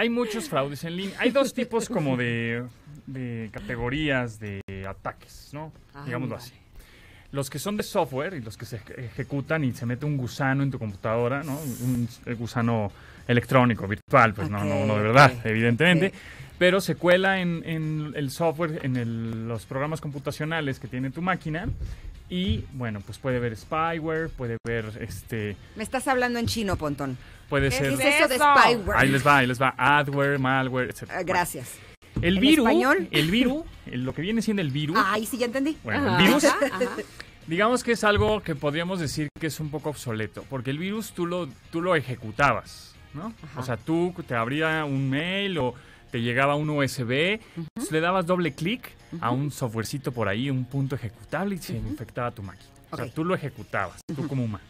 hay muchos fraudes en línea. Hay dos tipos como de, categorías de ataques, ¿no? Ah, Digámoslo así. Los que son de software y los que se ejecutan y se mete un gusano en tu computadora, ¿no? Un, gusano electrónico, virtual, pues no, no, no de verdad, evidentemente. Pero se cuela en, el software, en los programas computacionales que tiene tu máquina y bueno, pues puede ver spyware, puede ver este... Me estás hablando en chino, Pontón. Puede ser. es spyware? Ahí les va, ahí les va. Adware, malware, etc. Ah, gracias. el virus, el virus, lo que viene siendo el virus. Ay, ah, sí, ya entendí. Bueno, el virus. Digamos que es algo que podríamos decir que es un poco obsoleto, porque el virus tú lo, tú lo ejecutabas, ¿no? O sea, tú te abría un mail o te llegaba un USB, pues, le dabas doble clic a un softwarecito por ahí, un punto ejecutable y se infectaba tu máquina. O sea, tú lo ejecutabas, tú como humano.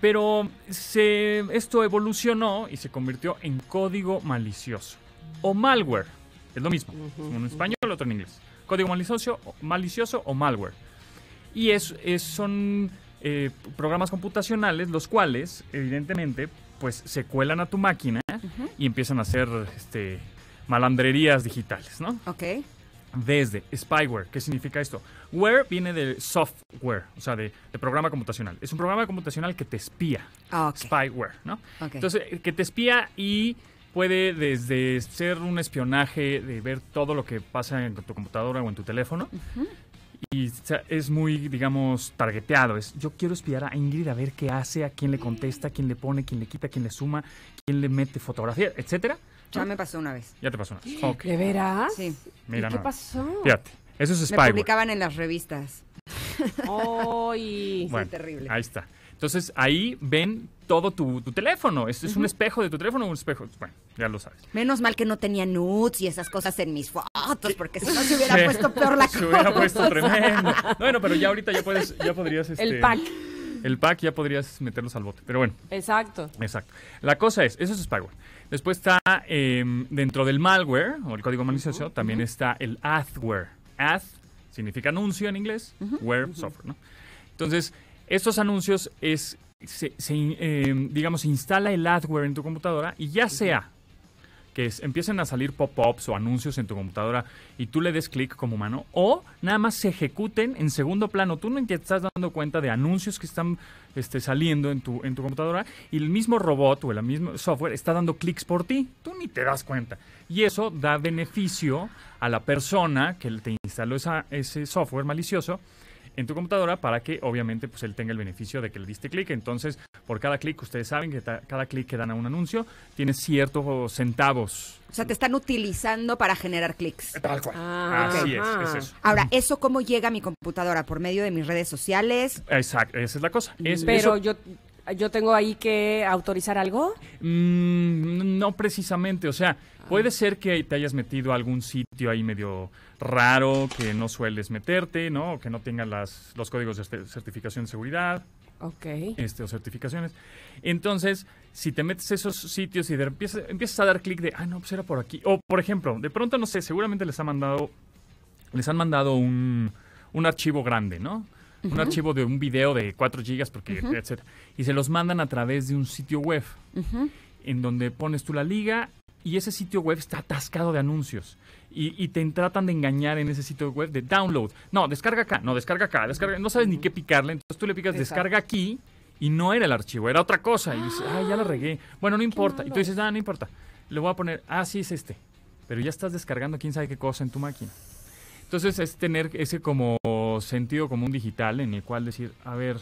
Pero se, esto evolucionó y se convirtió en código malicioso. O malware. Es lo mismo. Uno en español, otro en inglés. Código malicioso, malicioso o malware. Y es, son eh, programas computacionales los cuales, evidentemente, pues se cuelan a tu máquina y empiezan a hacer este, malandrerías digitales, ¿no? Ok desde spyware. ¿Qué significa esto? Ware viene de software, o sea, de, programa computacional. Es un programa computacional que te espía. Ah, Spyware, ¿no? Entonces, eh, que te espía y puede desde ser un espionaje, de ver todo lo que pasa en tu computadora o en tu teléfono. Y es muy, digamos, targeteado. Es, yo quiero espiar a Ingrid a ver qué hace, a quién le mm. contesta, a quién le pone, quién le quita, quién le suma, quién le mete fotografía, etcétera ya me pasó una vez. Ya te pasó una vez. ¿De veras? Sí. Mira, ¿Qué pasó? Fíjate. Eso es Me publicaban en las revistas. ¡Ay! Bueno, terrible. Ahí está. Entonces ahí ven todo tu, teléfono. Es, un espejo de tu teléfono, o un espejo. Bueno, ya lo sabes. Menos mal que no tenía nudes y esas cosas en mis fotos, porque si no se hubiera puesto peor la Se hubiera puesto tremendo. Bueno, pero ya ahorita ya puedes, ya podrías El este, pack el pack ya podrías meterlos al bote, pero bueno. Exacto. Exacto. La cosa es, eso es spyware. Después está em, dentro del malware, o el código malicioso, también está el adware. Ad significa anuncio en inglés, uh software, ¿no? Entonces, estos anuncios es, em, digamos, se instala el adware en tu computadora y ya sea que empiecen a salir pop-ups o anuncios en tu computadora y tú le des clic como humano, o nada más se ejecuten en segundo plano. Tú no te estás dando cuenta de anuncios que están este, saliendo en tu, en tu computadora y el mismo robot o el mismo software está dando clics por ti. Tú ni te das cuenta. Y eso da beneficio a la persona que te instaló esa, ese software malicioso en tu computadora para que obviamente pues él tenga el beneficio de que le diste clic. Entonces, por cada clic, ustedes saben que cada clic que dan a un anuncio tiene ciertos centavos. O sea, te están utilizando para generar clics. Eh, tal cual. Ah, Así es, ah. Ahora, ¿eso cómo llega a mi computadora? ¿Por medio de mis redes sociales? Exacto, esa es la cosa. Mm. Es, Pero yo ¿Yo tengo ahí que autorizar algo? Mm, no precisamente, o sea, ah. puede ser que te hayas metido a algún sitio ahí medio raro que no sueles meterte, ¿no? O que no tenga las, los códigos de certificación de seguridad. Ok. Este, o certificaciones. Entonces, si te metes a esos sitios y empiezas, a dar clic de, ah, no, pues era por aquí. O, por ejemplo, de pronto, no sé, seguramente les, ha mandado, les han mandado un, un archivo grande, ¿no? un archivo de un video de 4 gigas, porque, etcétera. Y se los mandan a través de un sitio web, en donde pones tú la liga y ese sitio web está atascado de anuncios. Y, te tratan de engañar en ese sitio web de download. No, descarga acá, no, descarga acá, descarga, no sabes ni qué picarle. Entonces tú le picas descarga aquí y no era el archivo, era otra cosa. Y dices, ah, ya lo regué. Bueno, no importa. Y tú dices, ah, no importa. Le voy a poner, ah, sí es este. Pero ya estás descargando quién sabe qué cosa en tu máquina. Entonces es tener ese como sentido común digital en el cual decir, a ver,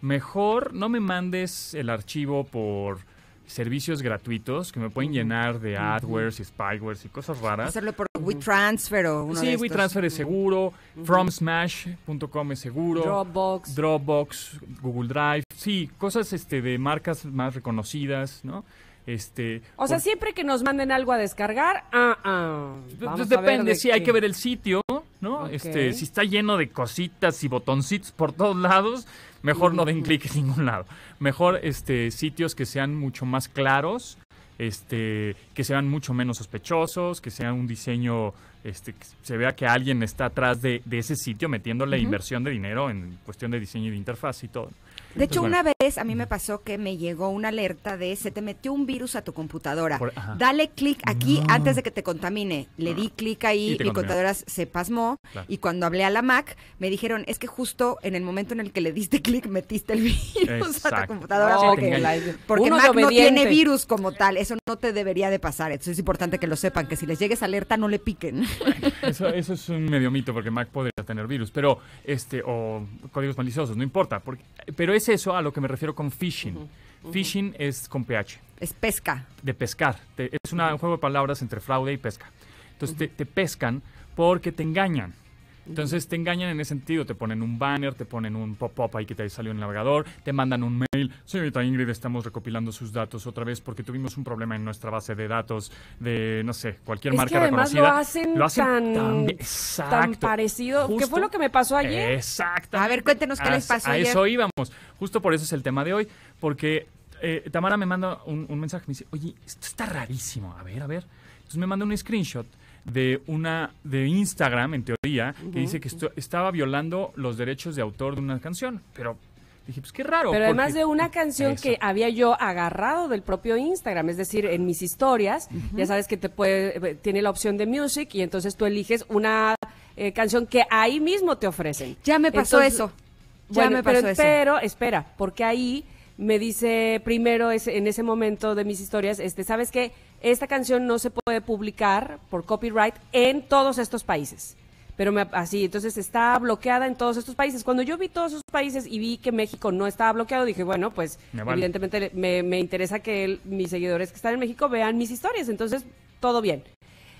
mejor no me mandes el archivo por servicios gratuitos que me pueden llenar de adwares y spywares y cosas raras. Hacerlo por WeTransfer o uno Sí, WeTransfer es seguro, FromSmash.com es seguro, Dropbox. Dropbox, Google Drive, sí, cosas este de marcas más reconocidas, ¿no? Este, o sea, siempre que nos manden algo a descargar, ah, ah pues, pues, depende, Si hay que ver el sitio, ¿no? Este, si está lleno de cositas y botoncitos por todos lados, mejor no den clic en ningún lado. Mejor este sitios que sean mucho más claros, este, que sean mucho menos sospechosos, que sea un diseño que se vea que alguien está atrás de, ese sitio metiéndole inversión de dinero en cuestión de diseño de interfaz y todo. De hecho, una vez a mí me pasó que me llegó una alerta de se te metió un virus a tu computadora. Dale clic aquí antes de que te contamine. Le di ah. clic ahí, mi computadora se pasmó y cuando hablé a la Mac me dijeron, es que justo en el momento en el que le diste clic metiste el virus a tu computadora. porque, Mac no tiene virus como tal, eso no te debería de pasar. eso es importante que lo sepan, que si les llegue esa alerta no le piquen. Eso, es un medio mito porque Mac podría tener virus, pero este o códigos maliciosos, no importa, pero es eso a lo que me refiero con phishing. Fishing Phishing es con PH. Es pesca. De pescar. es una, un juego de palabras entre fraude y pesca. Entonces te pescan porque te engañan entonces te engañan en ese sentido, te ponen un banner, te ponen un pop-up ahí que te salió en el navegador, te mandan un mail, señorita Ingrid, estamos recopilando sus datos otra vez porque tuvimos un problema en nuestra base de datos de, no sé, cualquier marca que además reconocida. Lo hacen, tan, parecido. ¿Qué fue lo que me pasó ayer? Exacto. A ver, cuéntenos qué les pasó. A eso íbamos. Justo por eso es el tema de hoy, porque eh, Tamara me manda un, un mensaje, me dice, oye, esto está rarísimo, a ver, a ver. Entonces me manda un screenshot de una de Instagram, en teoría, que dice que estaba violando los derechos de autor de una canción, pero Dije, pues qué raro. Pero además de una canción que había yo agarrado del propio Instagram, es decir, en mis historias, ya sabes que te puede, eh, tiene la opción de music y entonces tú eliges una eh, canción que ahí mismo te ofrecen. Ya me pasó eso. Ya me pasó eso. Pero espera, porque ahí me dice primero es, en ese momento de mis historias, este, ¿sabes qué? esta canción no se puede publicar por copyright en todos estos países. Pero me, así, entonces está bloqueada en todos estos países. Cuando yo vi todos esos países y vi que México no estaba bloqueado, dije, bueno, pues evidentemente me, interesa que mis seguidores que están en México vean mis historias. Entonces, todo bien.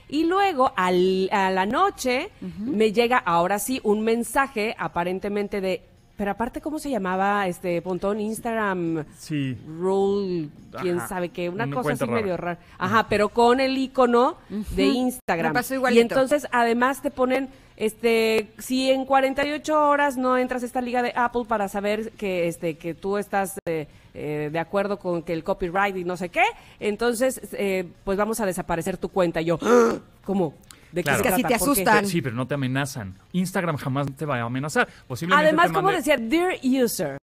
Y luego a la noche me llega ahora sí un mensaje aparentemente de pero aparte, ¿cómo se llamaba este Pontón? Instagram. Sí. Rule, quién sabe qué, una, cosa así medio rara. Ajá, pero con el icono de Instagram. Y entonces, además, te ponen. Este, si en 48 horas no entras a esta liga de Apple para saber que, este, que tú estás eh, eh, de acuerdo con que el copyright y no sé qué, entonces, eh, pues vamos a desaparecer tu cuenta. Y yo, ¿cómo? De que, es que te asustan. Sí, pero no te amenazan. Instagram jamás te va a amenazar. Además, como decía, dear user.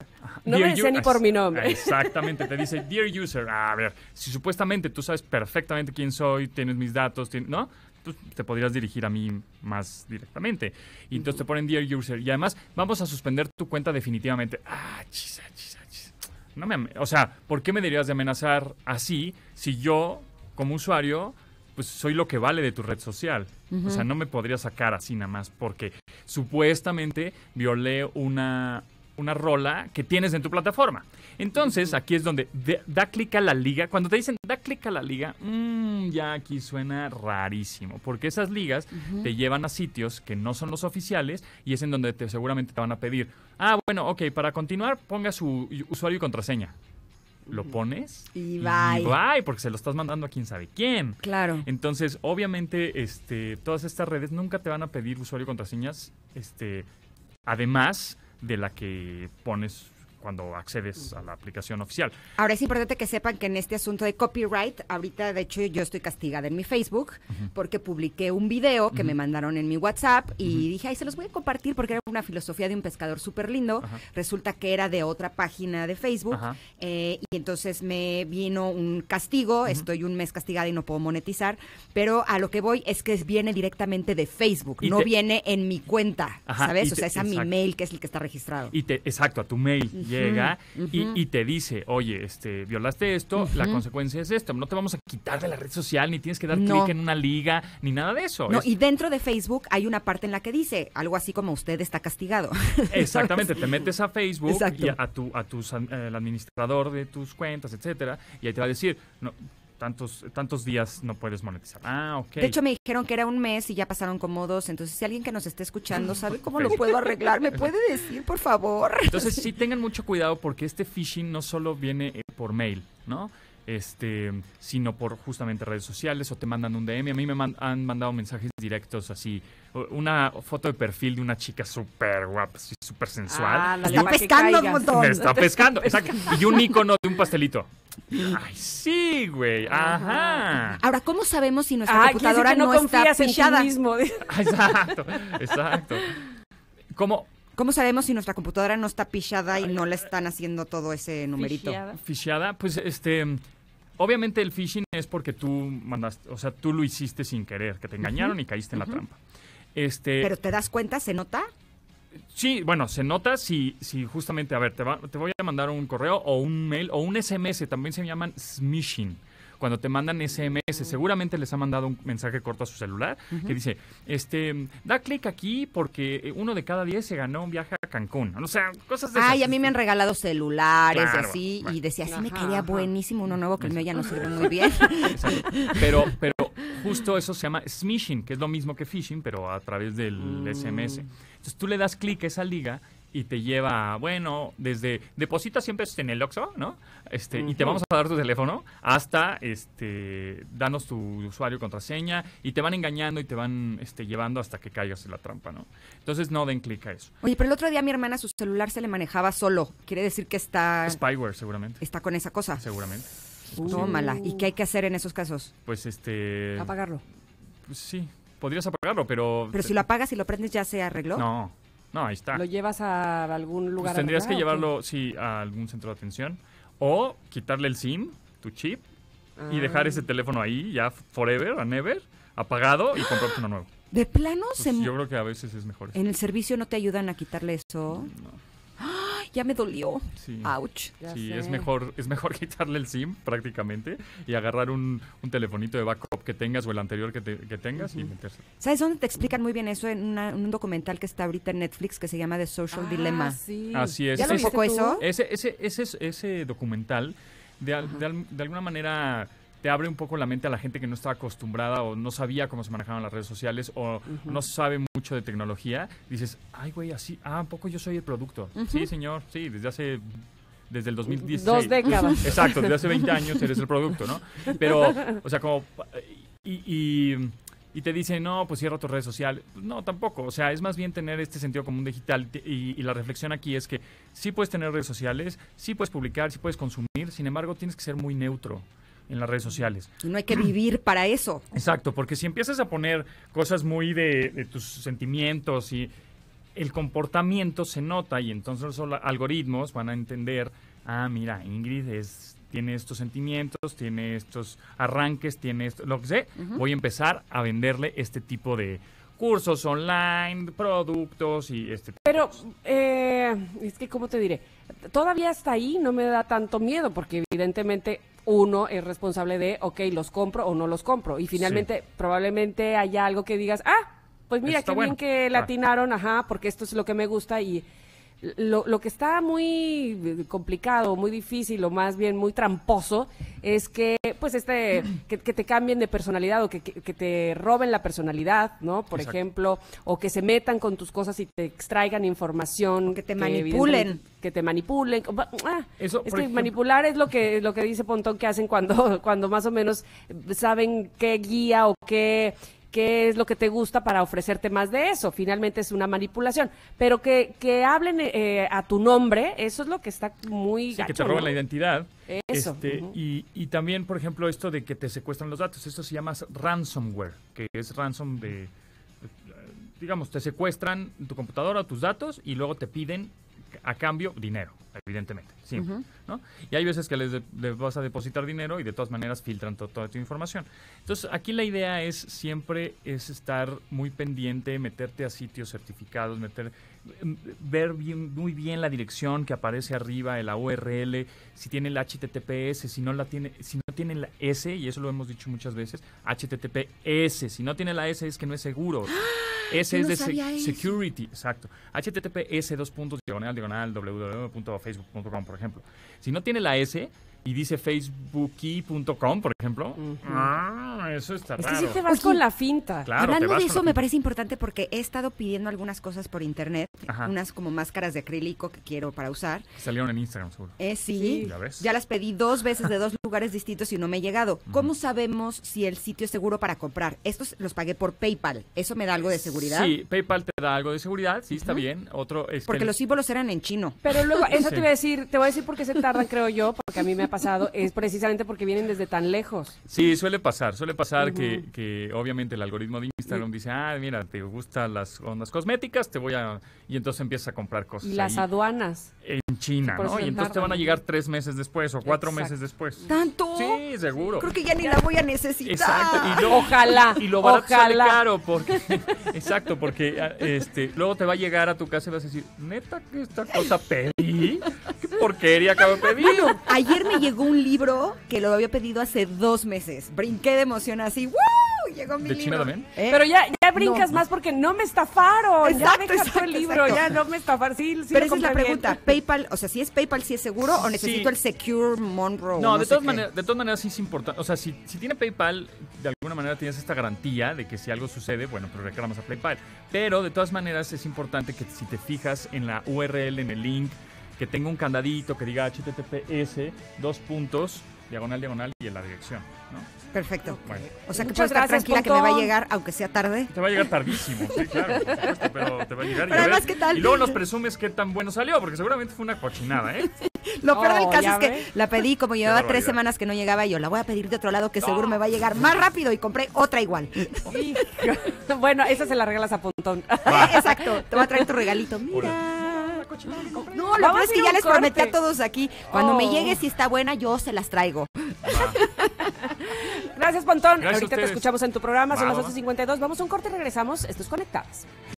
No me dice ni por mi ah, nombre. Exactamente, te dice dear user. Ah, a ver, si supuestamente tú sabes perfectamente quién soy, tienes mis datos, ¿no? Tú te podrías dirigir a mí más directamente. Y entonces te ponen dear user. Y además, vamos a suspender tu cuenta definitivamente. Ah, chisa, ah, chisa, chisa. No me, o sea, ¿por qué me dirías de amenazar así si yo, como usuario, pues soy lo que vale de tu red social. O sea, no me podría sacar así nada más porque supuestamente violé una, rola que tienes en tu plataforma. Entonces, aquí es donde da clic a la liga. Cuando te dicen da clic a la liga, mm, ya aquí suena rarísimo, porque esas ligas te llevan a sitios que no son los oficiales y es en donde te, seguramente te van a pedir, ah, bueno, ok, para continuar ponga su usuario y contraseña lo pones y bye. porque se lo estás mandando a quién sabe quién. Claro. Entonces, obviamente, este, todas estas redes nunca te van a pedir usuario y contraseñas, este, además de la que pones cuando accedes a la aplicación oficial. Ahora es importante que sepan que en este asunto de copyright, ahorita de hecho yo estoy castigada en mi Facebook porque publiqué un video que me mandaron en mi WhatsApp y dije, ay, se los voy a compartir porque era una filosofía de un pescador súper lindo. Resulta que era de otra página de Facebook eh, y entonces me vino un castigo, estoy un mes castigada y no puedo monetizar, pero a lo que voy es que viene directamente de Facebook, no viene en mi cuenta, ¿sabes? O sea, es a mi mail que es el que está registrado. Y te, exacto, a tu mail llega y, te dice, oye, este, violaste esto, la consecuencia es esto, No te vamos a quitar de la red social, ni tienes que dar clic en una liga, ni nada de eso. No, y dentro de Facebook hay una parte en la que dice algo así como usted está castigado. Exactamente, te metes a Facebook y a, tu, a tu al eh, administrador de tus cuentas, etcétera, y ahí te va a decir, no, tantos, tantos días no puedes monetizar. Ah, ok. De hecho, me dijeron que era un mes y ya pasaron como dos. Entonces, si alguien que nos esté escuchando sabe cómo lo puedo arreglar, ¿me puede decir, por favor? Entonces, sí tengan mucho cuidado porque este phishing no solo viene eh, por mail, ¿no? Este, sino por justamente redes sociales o te mandan un DM. A mí me han mandado mensajes directos así, una foto de perfil de una chica súper guapa, súper sensual. Ah, la está pescando un montón. Me está pescando, Y un icono de un pastelito. Ay, sí, güey. Ajá. Ahora, ¿cómo sabemos si nuestra computadora no, está en Exacto, exacto. ¿Cómo, sabemos si nuestra computadora no está pichada y no le están haciendo todo ese numerito? Fichada, pues este obviamente el phishing es porque tú mandaste, o sea, tú lo hiciste sin querer, que te engañaron y caíste en la trampa. Este Pero te das cuenta, se nota? Sí, bueno, se nota si, si justamente, a ver, te, va, te voy a mandar un correo o un mail o un SMS, también se llaman smishing. Cuando te mandan SMS, seguramente les ha mandado un mensaje corto a su celular que dice, este, da clic aquí porque eh, uno de cada diez se ganó un viaje a Cancún. O sea, cosas de... Ay, a mí me han regalado celulares y así, y decía, sí me quería buenísimo uno nuevo que el mío ya no sirve muy bien. Pero, pero Justo eso se llama smishing, que es lo mismo que phishing, pero a través del SMS. Mm. Entonces tú le das clic a esa liga y te lleva, bueno, desde deposita siempre este, en el Oxxo, ¿no? Este, y te vamos a dar tu teléfono hasta este danos tu usuario contraseña y te van engañando y te van este, llevando hasta que caigas en la trampa, ¿no? Entonces no den clic a eso. Oye, pero el otro día mi hermana su celular se le manejaba solo, quiere decir que está Spyware seguramente. Está con esa cosa. Seguramente. Tómala. ¿Y qué hay que hacer en esos casos? Pues este. Apagarlo. Pues sí, podrías apagarlo, pero. Pero si lo apagas y lo prendes, ¿ya se arregló? No. No, ahí está. ¿Lo llevas a algún pues lugar? Pues tendrías que llevarlo, sí, a algún centro de atención. O quitarle el SIM, tu chip, y ah. dejar ese teléfono ahí ya forever, a never, apagado y comprar uno nuevo. ¿De plano pues se Yo creo que a veces es mejor. ¿En el servicio no te ayudan a quitarle eso? No ya me dolió. Sí. Ouch. sí, es mejor, es mejor quitarle el SIM prácticamente y agarrar un, telefonito de backup que tengas o el anterior que, tengas y meterse. ¿Sabes dónde te explican muy bien eso? En, un documental que está ahorita en Netflix que se llama The Social ah, Dilemma. Así es. ¿Ya viste eso? Ese, documental, de, de alguna manera te abre un poco la mente a la gente que no está acostumbrada o no sabía cómo se manejaban las redes sociales o no sabe mucho de tecnología. Dices, ay, güey, así, ah, un poco yo soy el producto. Sí, señor, sí, desde hace desde el 2016. Dos décadas. Exacto, desde hace 20 años eres el producto, ¿no? Pero, o sea, como... Y, te dicen, no, pues cierra tu red social. No, tampoco. O sea, es más bien tener este sentido común digital. Y, y, la reflexión aquí es que sí puedes tener redes sociales, sí puedes publicar, sí puedes consumir, sin embargo, tienes que ser muy neutro en las redes sociales. Y no hay que vivir para eso. Exacto, porque si empiezas a poner cosas muy de, tus sentimientos y el comportamiento se nota y entonces los algoritmos van a entender, ah, mira, Ingrid es tiene estos sentimientos, tiene estos arranques, tiene esto, lo que sé, voy a empezar a venderle este tipo de cursos online, productos y este. Pero eh, es que cómo te diré, todavía hasta ahí no me da tanto miedo porque evidentemente uno es responsable de, ok, los compro o no los compro. Y finalmente, probablemente haya algo que digas, ah, pues mira, qué bien que ah. latinaron, ajá, porque esto es lo que me gusta y lo, que está muy eh, complicado, muy difícil o más bien muy tramposo es que, pues, este, que, te cambien de personalidad o que, te roben la personalidad, ¿no? Por ejemplo, o que se metan con tus cosas y te extraigan información. Que te manipulen. Que te manipulen. Ah, Eso, manipular es lo que, lo que dice Pontón que hacen cuando, cuando más o menos saben qué guía o qué qué es lo que te gusta para ofrecerte más de eso. Finalmente es una manipulación. Pero que, que hablen eh, eh, a tu nombre, eso es lo que está muy... Sí, que te roban la identidad. Eso. Este, y, y, también, por ejemplo, esto de que te secuestran los datos, esto se llama ransomware, que es ransom de... Digamos, te secuestran tu computadora, tus datos y luego te piden a cambio dinero evidentemente, sí ¿no? Y hay veces que les, vas a depositar dinero y de todas maneras filtran toda tu información. Entonces, aquí la idea es siempre es estar muy pendiente, meterte a sitios certificados, meter mm, ver bien, muy bien la dirección que aparece arriba, la URL, si tiene el HTTPS, si no la tiene, si no tiene la S, y eso lo hemos dicho muchas veces, HTTPS, si no tiene la S es que no es seguro. ¡Ah! S es de security, exacto. HTTPS dos puntos diagonal diagonal www facebook.com, por ejemplo. Si no tiene la S y dice facebooki.com, por ejemplo, eso está es Que si te vas con la finta. Hablando de eso, me parece importante porque he estado pidiendo algunas cosas por internet, unas como máscaras de acrílico que quiero para usar. salieron en Instagram, seguro. Eh, sí. ¿Ya, las pedí dos veces de dos lugares distintos y no me he llegado. ¿Cómo sabemos si el sitio es seguro para comprar? Estos los pagué por PayPal. ¿Eso me da algo de seguridad? Sí, PayPal te da algo de seguridad, sí, está bien. Otro es Porque los símbolos eran en chino. Pero luego, eso te voy a decir, te voy a decir por qué se tardan, creo yo, porque a mí me ha pasado, es precisamente porque vienen desde tan lejos. Sí, suele pasar, suele pasar pasar que, que, obviamente el algoritmo de Instagram dice, ah, mira, te gustan las ondas cosméticas, te voy a... Y entonces empiezas a comprar cosas. Y las aduanas. En China, ¿no? Y entonces te van a llegar tres meses después o cuatro meses después. ¿Tanto? Sí, seguro. Creo que ya ni la voy a necesitar. Exacto. Y ojalá. Y lo barato caro. Porque, exacto, porque ah, este, luego te va a llegar a tu casa y vas a decir, neta, que esta cosa pedí. ¿Qué porquería acabo de pedir? ayer me llegó un libro que lo había pedido hace dos meses. Brinqué de emoción así también? Eh, pero ya, ya brincas más porque no me estafaron. ya ya exacto, el libro, ya no me estafaron. Pero esa es la pregunta. PayPal, o sea, si es PayPal, si es seguro o necesito el Secure Monroe. No, de, todas maneras, de todas maneras sí es importante. O sea, si, si tiene PayPal, de alguna manera tienes esta garantía de que si algo sucede, bueno, pero pues reclamas a PayPal. Pero de todas maneras es importante que si te fijas en la URL, en el link, que tenga un candadito que diga https dos puntos diagonal, diagonal y en la dirección. ¿no? Perfecto. Bueno. O sea que puedes estar tranquila que me va a llegar, aunque sea tarde. Te va a llegar tardísimo, sí, claro, pero te va a llegar. y, además, tal? luego nos presumes qué tan bueno salió, porque seguramente fue una cochinada, ¿eh? Lo peor del oh, caso es que la pedí como llevaba tres semanas que no llegaba y yo la voy a pedir de otro lado que seguro me va a llegar más rápido y compré otra igual. bueno, esa se la regalas a Pontón. Exacto, te va a traer tu regalito. Mira. No, lo que es que ya les prometí a todos aquí. Cuando me llegue, si está buena, yo se las traigo. Gracias, Pontón. Ahorita te escuchamos en tu programa, son 8.52. Vamos a un corte, y regresamos. Estos conectados